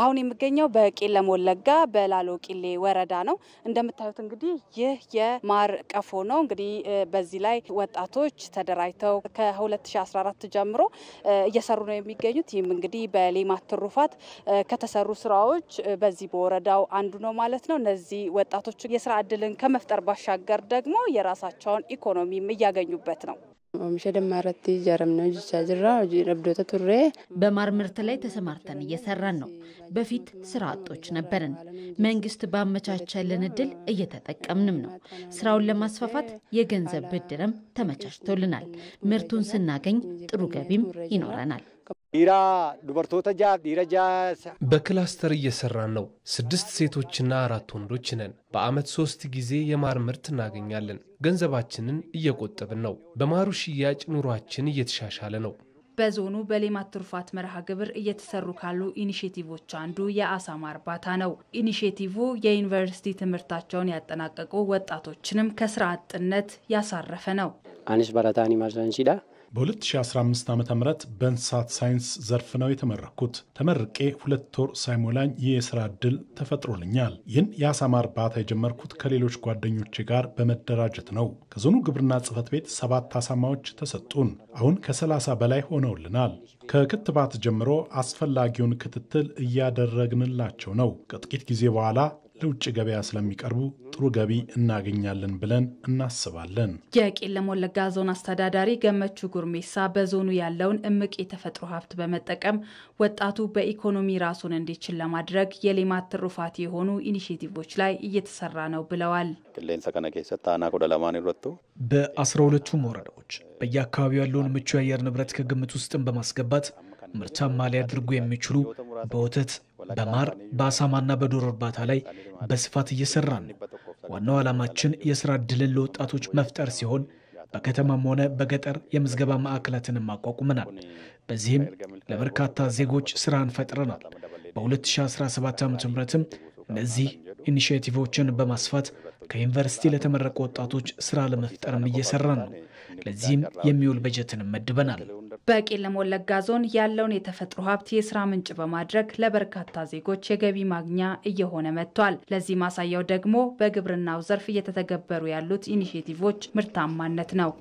አሁን የሚገኘው በቄለም ወለጋ በላሎ ቂሌ ወረዳ ነው። እንደምታዩት እንግዲህ ይህ የማር ቀፎ ነው። እንግዲህ በዚህ ላይ ወጣቶች ተደራጅተው ከ2014 ጀምሮ እየሰሩ ነው የሚገኙት። ይህም እንግዲህ በሌማት ትሩፋት ከተሰሩ ስራዎች በዚህ በወረዳው አንዱ ነው ማለት ነው። እነዚህ ወጣቶች የስራ እድልን ከመፍጠር ባሻገር ደግሞ የራሳቸውን ኢኮኖሚም እያገኙበት ነው። ኦሚሸ ደማረቲ ጀረምነ ጅቻ ጅራ ረብዶተ ቱሬ በማር ምርት ላይ ተሰማርተን እየሰራን ነው። በፊት ስራ አጦች ነበርን። መንግስት ባመቻቸልን እድል እየተጠቀምንም ነው። ስራውን ለማስፋፋት የገንዘብ ብድርም ተመቻችቶልናል። ምርቱን ስናገኝ ጥሩ ገቢም ይኖረናል። በክላስተር እየሰራን ነው። ስድስት ሴቶችና አራት ወንዶች ነን። በዓመት ሶስት ጊዜ የማር ምርት እናገኛለን። ገንዘባችንን እየቆጠብን ነው። በማሩ ሽያጭ ኑሯችን እየተሻሻለ ነው። በዞኑ በሌማት ትሩፋት መርሃ ግብር እየተሰሩ ካሉ ኢኒሽቲቮች አንዱ የአሳማ እርባታ ነው። ኢኒሽቲቭ የዩኒቨርሲቲ ትምህርታቸውን ያጠናቀቁ ወጣቶችንም ከስራ አጥነት ያሳረፈ ነው። አንስ በረታኒ ማርሰንሲዳ በ2015 ዓ ም በእንስሳት ሳይንስ ዘርፍ ነው የተመረኩት። ተመርቄ ሁለት ወር ሳይሞላኝ ይህ የስራ ዕድል ተፈጥሮልኛል። ይህን የአሳማ እርባታ የጀመርኩት ከሌሎች ጓደኞቼ ጋር በመደራጀት ነው። ከዞኑ ግብርና ጽሕፈት ቤት ሰባት አሳማዎች ተሰጡን። አሁን ከ30 በላይ ሆነውልናል። ከክትባት ጀምሮ አስፈላጊውን ክትትል እያደረግንላቸው ነው። ከጥቂት ጊዜ በኋላ ለውጭ ገበያ ስለሚቀርቡ ጥሩ ገቢ እናገኛለን ብለን እናስባለን። የቄለም ወለጋ ዞን አስተዳዳሪ ገመቹ ጉርሜሳ በዞኑ ያለውን እምቅ የተፈጥሮ ሀብት በመጠቀም ወጣቱ በኢኮኖሚ ራሱን እንዲችል ለማድረግ የሌማት ትሩፋት የሆኑ ኢኒሽቲቮች ላይ እየተሰራ ነው ብለዋል። በአስራ ሁለቱም ወረዳዎች በየአካባቢው ያለውን ምቹ የአየር ንብረት ከግምት ውስጥን በማስገባት ምርታማ ሊያደርጉ የሚችሉ በወተት በማር በአሳማና በዶሮ እርባታ ላይ በስፋት እየሰራን ነው። ዋናው ዓላማችን የሥራ ዕድልን ለወጣቶች መፍጠር ሲሆን በከተማም ሆነ በገጠር የምዝገባ ማዕከላትንም አቋቁመናል። በዚህም ለበርካታ ዜጎች ሥራን ፈጥረናል። በ2017 ዓ ምትም እነዚህ ኢኒሽቲቮችን በማስፋት ከዩኒቨርሲቲ ለተመረቁ ወጣቶች ሥራ ለመፍጠርም እየሰራን ነው። ለዚህም የሚውል በጀትን መድበናል። በቄለም ወለጋ ዞን ያለውን የተፈጥሮ ሀብት የስራ ምንጭ በማድረግ ለበርካታ ዜጎች የገቢ ማግኛ እየሆነ መጥቷል። ለዚህ ማሳያው ደግሞ በግብርናው ዘርፍ እየተተገበሩ ያሉት ኢኒሽቲቮች ምርታማነት ነው።